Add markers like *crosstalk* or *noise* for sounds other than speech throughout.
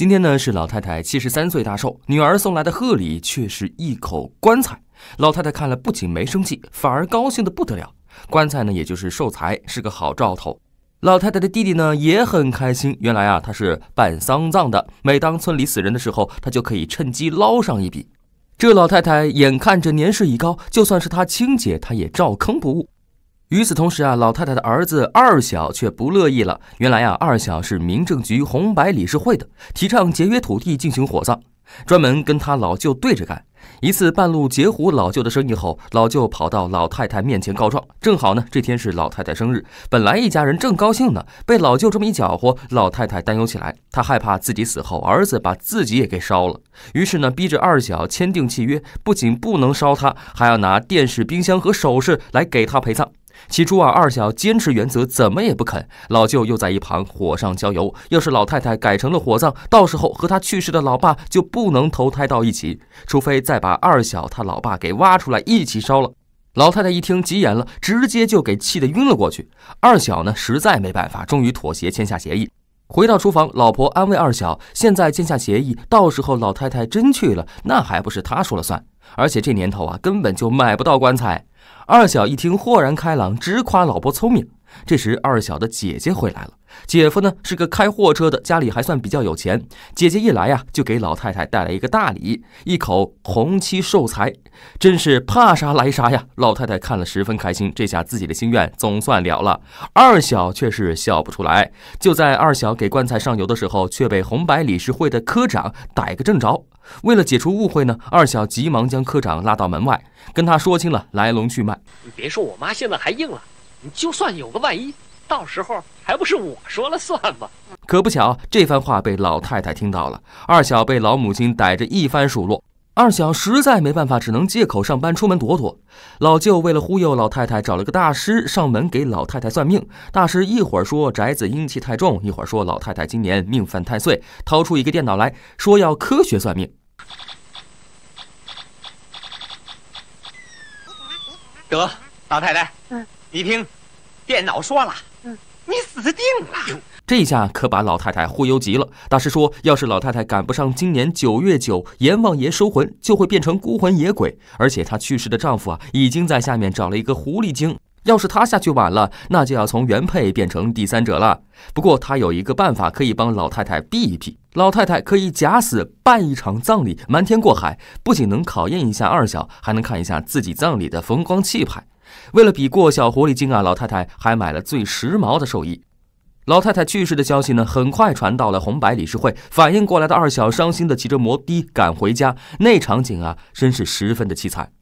今天呢是老太太七十三岁大寿，女儿送来的贺礼却是一口棺材。老太太看了不仅没生气，反而高兴的不得了。棺材呢也就是寿材，是个好兆头。老太太的弟弟呢也很开心，原来啊他是办丧葬的，每当村里死人的时候，他就可以趁机捞上一笔。这老太太眼看着年事已高，就算是她亲姐，她也照坑不误。与此同时啊，老太太的儿子二小却不乐意了。原来啊，二小是民政局红白理事会的，提倡节约土地进行火葬，专门跟他老舅对着干。一次半路截胡老舅的生意后，老舅跑到老太太面前告状。正好呢，这天是老太太生日，本来一家人正高兴呢，被老舅这么一搅和，老太太担忧起来。她害怕自己死后儿子把自己也给烧了，于是呢，逼着二小签订契约，不仅不能烧他，还要拿电视、冰箱和首饰来给他陪葬。起初啊，二小坚持原则，怎么也不肯。老舅又在一旁火上浇油：“要是老太太改成了火葬，到时候和他去世的老爸就不能投胎到一起，除非再把二小他老爸给挖出来一起烧了。”老太太一听急眼了，直接就给气得晕了过去。二小呢，实在没办法，终于妥协，签下协议。回到厨房，老婆安慰二小：“现在签下协议，到时候老太太真去了，那还不是他说了算？而且这年头啊，根本就买不到棺材。”二小一听，豁然开朗，直夸老伯聪明。这时，二小的姐姐回来了。姐夫呢是个开货车的，家里还算比较有钱。姐姐一来呀，就给老太太带来一个大礼——一口红漆寿材，真是怕啥来啥呀！老太太看了十分开心，这下自己的心愿总算了了。二小却是笑不出来。就在二小给棺材上油的时候，却被红白理事会的科长逮个正着。为了解除误会呢，二小急忙将科长拉到门外，跟他说清了来龙去脉。你别说，我妈现在还硬了。你就算有个万一，到时候还不是我说了算吗？可不巧，这番话被老太太听到了。二小被老母亲逮着一番数落，二小实在没办法，只能借口上班出门躲躲。老舅为了忽悠老太太，找了个大师上门给老太太算命。大师一会儿说宅子阴气太重，一会儿说老太太今年命犯太岁，掏出一个电脑来说要科学算命。得，老太太。你听，电脑说了，你死定了。这下可把老太太忽悠急了。大师说，要是老太太赶不上今年九月九，阎王爷收魂，就会变成孤魂野鬼。而且她去世的丈夫啊，已经在下面找了一个狐狸精。要是她下去晚了，那就要从原配变成第三者了。不过她有一个办法可以帮老太太避一避。老太太可以假死办一场葬礼，瞒天过海，不仅能考验一下二小，还能看一下自己葬礼的风光气派。为了比过小狐狸精啊，老太太还买了最时髦的寿衣。老太太去世的消息呢，很快传到了红白理事会。反应过来的二小伤心的骑着摩的赶回家，那场景啊，真是十分的凄惨。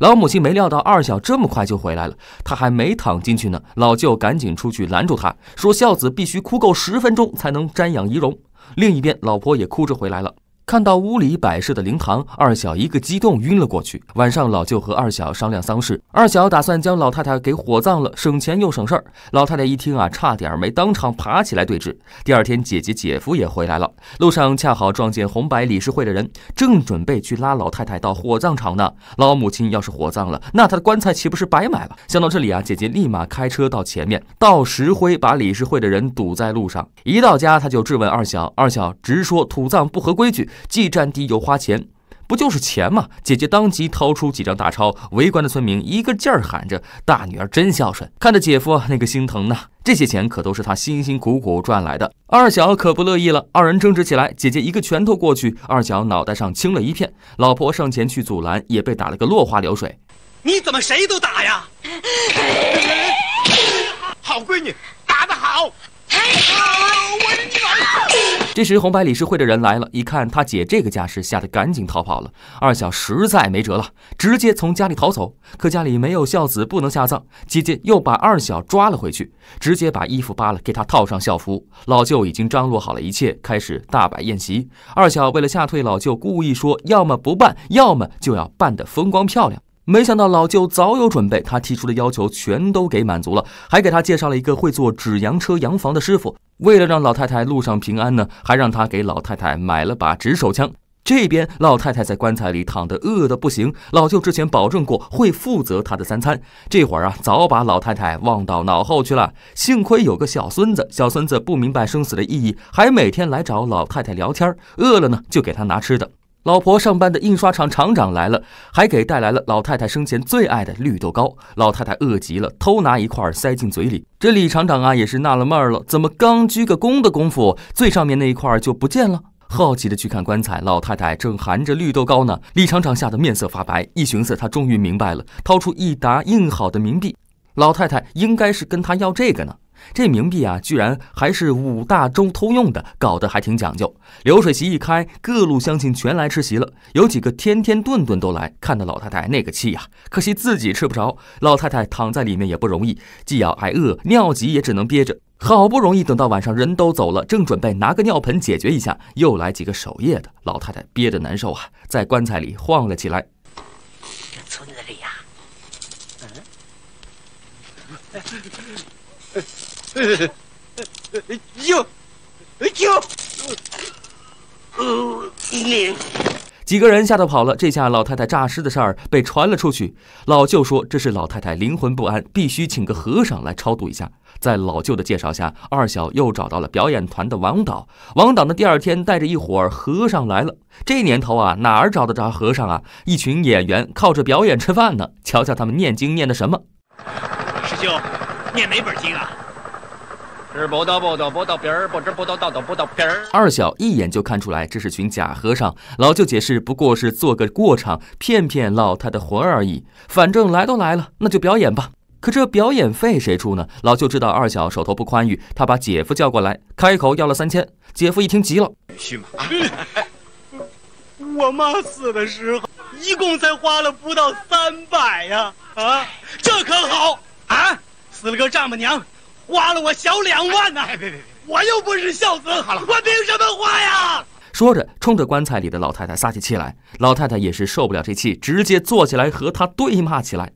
老母亲没料到二小这么快就回来了，她还没躺进去呢。老舅赶紧出去拦住他，说：“孝子必须哭够十分钟才能瞻仰仪容。”另一边，老婆也哭着回来了。看到屋里摆设的灵堂，二小一个激动晕了过去。晚上，老舅和二小商量丧事，二小打算将老太太给火葬了，省钱又省事儿。老太太一听啊，差点没当场爬起来对峙。第二天，姐姐姐夫也回来了，路上恰好撞见红白理事会的人，正准备去拉老太太到火葬场呢。老母亲要是火葬了，那她的棺材岂不是白买了？想到这里啊，姐姐立马开车到前面倒石灰，把理事会的人堵在路上。一到家，她就质问二小，二小直说土葬不合规矩。既占地又花钱，不就是钱吗？姐姐当即掏出几张大钞，围观的村民一个劲儿喊着：“大女儿真孝顺！”看着姐夫那个心疼呢，这些钱可都是他辛辛苦苦赚来的。二小可不乐意了，二人争执起来。姐姐一个拳头过去，二小脑袋上青了一片。老婆上前去阻拦，也被打了个落花流水。你怎么谁都打呀？*laughs* 好闺女，打得好！这时，红白理事会的人来了，一看他姐这个架势，吓得赶紧逃跑了。二小实在没辙了，直接从家里逃走。可家里没有孝子，不能下葬。姐姐又把二小抓了回去，直接把衣服扒了，给他套上校服。老舅已经张罗好了一切，开始大摆宴席。二小为了吓退老舅，故意说：要么不办，要么就要办得风光漂亮。没想到老舅早有准备，他提出的要求全都给满足了，还给他介绍了一个会做纸洋车洋房的师傅。为了让老太太路上平安呢，还让他给老太太买了把纸手枪。这边老太太在棺材里躺得饿得不行，老舅之前保证过会负责她的三餐，这会儿啊早把老太太忘到脑后去了。幸亏有个小孙子，小孙子不明白生死的意义，还每天来找老太太聊天，饿了呢就给他拿吃的。老婆上班的印刷厂厂长来了，还给带来了老太太生前最爱的绿豆糕。老太太饿极了，偷拿一块塞进嘴里。这李厂长啊，也是纳了闷儿了，怎么刚鞠个躬的功夫，最上面那一块就不见了？好奇的去看棺材，老太太正含着绿豆糕呢。李厂长吓得面色发白，一寻思，他终于明白了，掏出一沓印好的冥币，老太太应该是跟他要这个呢。这冥币啊，居然还是五大洲通用的，搞得还挺讲究。流水席一开，各路乡亲全来吃席了。有几个天天顿顿都来，看到老太太那个气啊！可惜自己吃不着，老太太躺在里面也不容易，既要挨饿，尿急也只能憋着。好不容易等到晚上人都走了，正准备拿个尿盆解决一下，又来几个守夜的，老太太憋得难受啊，在棺材里晃了起来。这村子里呀，嗯。*laughs* 哎 *laughs* 呦，你几个人吓得跑了。这下老太太诈尸的事儿被传了出去。老舅说这是老太太灵魂不安，必须请个和尚来超度一下。在老舅的介绍下，二小又找到了表演团的王导。王导呢，第二天带着一伙儿和尚来了。这年头啊，哪儿找得着和尚啊？一群演员靠着表演吃饭呢。瞧瞧他们念经念的什么？师兄，念哪本经啊？吃葡萄不吐葡萄皮儿，不吃葡萄倒吐葡萄皮儿。二小一眼就看出来这是群假和尚。老舅解释，不过是做个过场，骗骗老太太魂儿而已。反正来都来了，那就表演吧。可这表演费谁出呢？老舅知道二小手头不宽裕，他把姐夫叫过来，开口要了三千。姐夫一听急了：“去婿嘛，我妈死的时候一共才花了不到三百呀！啊，这可好啊，死了个丈母娘。”花了我小两万呢！别别别！我又不是孝子，好了，我凭什么花呀？说着，冲着棺材里的老太太撒起气来。老太太也是受不了这气，直接坐起来和他对骂起来。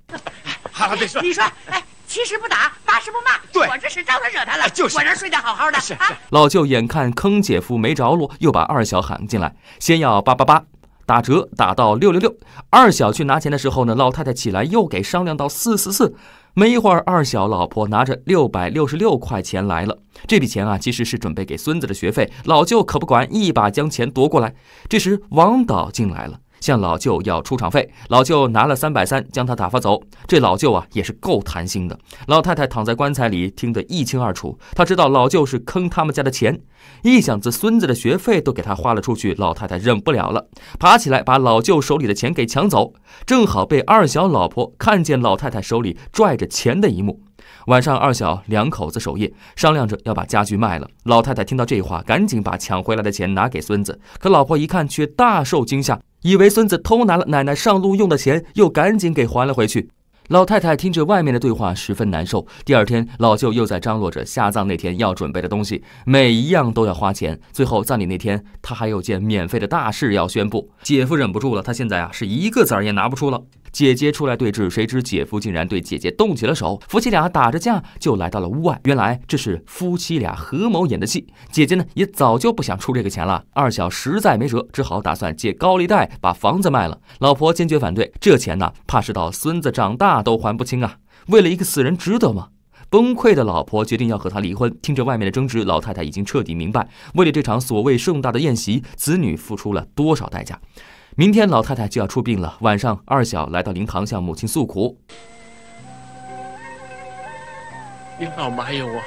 好了，别说，你说，哎，七十不打，八十不骂，对我这是招他惹他了，就是我这睡得好好的。是是。老舅眼看坑姐夫没着落，又把二小喊进来，先要八八八，打折打到六六六。二小去拿钱的时候呢，老太太起来又给商量到四四四。没一会儿，二小老婆拿着六百六十六块钱来了。这笔钱啊，其实是准备给孙子的学费。老舅可不管，一把将钱夺过来。这时，王导进来了。向老舅要出场费，老舅拿了三百三，将他打发走。这老舅啊，也是够贪心的。老太太躺在棺材里，听得一清二楚。他知道老舅是坑他们家的钱，一想子孙子的学费都给他花了出去。老太太忍不了了，爬起来把老舅手里的钱给抢走。正好被二小老婆看见老太太手里拽着钱的一幕。晚上，二小两口子守夜，商量着要把家具卖了。老太太听到这话，赶紧把抢回来的钱拿给孙子。可老婆一看，却大受惊吓。以为孙子偷拿了奶奶上路用的钱，又赶紧给还了回去。老太太听着外面的对话，十分难受。第二天，老舅又在张罗着下葬那天要准备的东西，每一样都要花钱。最后葬礼那天，他还有件免费的大事要宣布。姐夫忍不住了，他现在啊是一个子儿也拿不出了。姐姐出来对峙，谁知姐夫竟然对姐姐动起了手，夫妻俩打着架就来到了屋外。原来这是夫妻俩合谋演的戏，姐姐呢也早就不想出这个钱了。二小实在没辙，只好打算借高利贷把房子卖了。老婆坚决反对，这钱呢怕是到孙子长大都还不清啊！为了一个死人值得吗？崩溃的老婆决定要和他离婚。听着外面的争执，老太太已经彻底明白，为了这场所谓盛大的宴席，子女付出了多少代价。明天老太太就要出殡了。晚上，二小来到灵堂，向母亲诉苦：“您老埋怨我，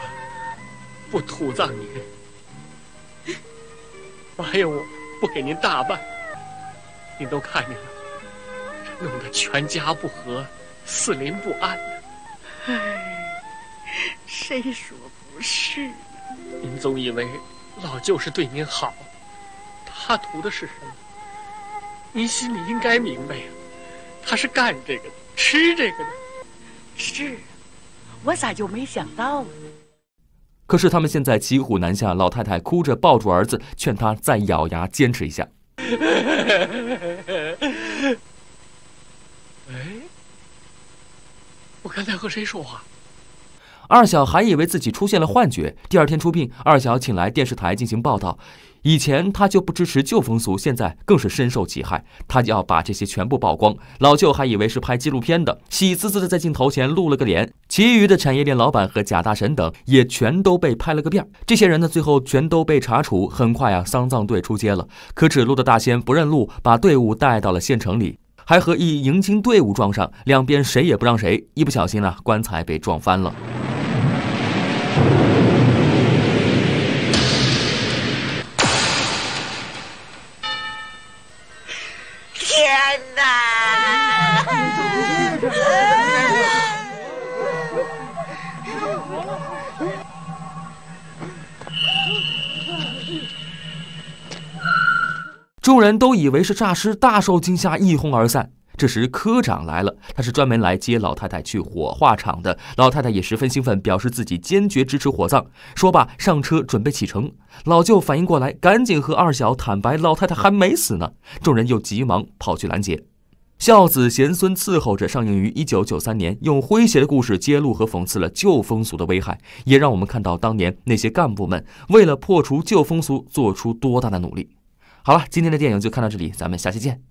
不土葬您；埋怨我不给您大办。您都看见了，弄得全家不和，四邻不安。唉，谁说不是？您总以为老舅是对您好，他图的是什么？”您心里应该明白呀，他是干这个的，吃这个的。是，我咋就没想到呢？可是他们现在骑虎难下，老太太哭着抱住儿子，劝他再咬牙坚持一下。*laughs* 哎，我刚才和谁说话？二小还以为自己出现了幻觉。第二天出殡，二小请来电视台进行报道。以前他就不支持旧风俗，现在更是深受其害。他就要把这些全部曝光。老舅还以为是拍纪录片的，喜滋滋的在镜头前露了个脸。其余的产业链老板和贾大神等也全都被拍了个遍。这些人呢，最后全都被查处。很快啊，丧葬队出街了。可指路的大仙不认路，把队伍带到了县城里，还和一迎亲队伍撞上，两边谁也不让谁。一不小心呢，棺材被撞翻了。众人都以为是诈尸，大受惊吓，一哄而散。这时科长来了，他是专门来接老太太去火化场的。老太太也十分兴奋，表示自己坚决支持火葬。说罢，上车准备启程。老舅反应过来，赶紧和二小坦白，老太太还没死呢。众人又急忙跑去拦截。孝子贤孙伺候着。上映于一九九三年，用诙谐的故事揭露和讽刺了旧风俗的危害，也让我们看到当年那些干部们为了破除旧风俗做出多大的努力。好了，今天的电影就看到这里，咱们下期见。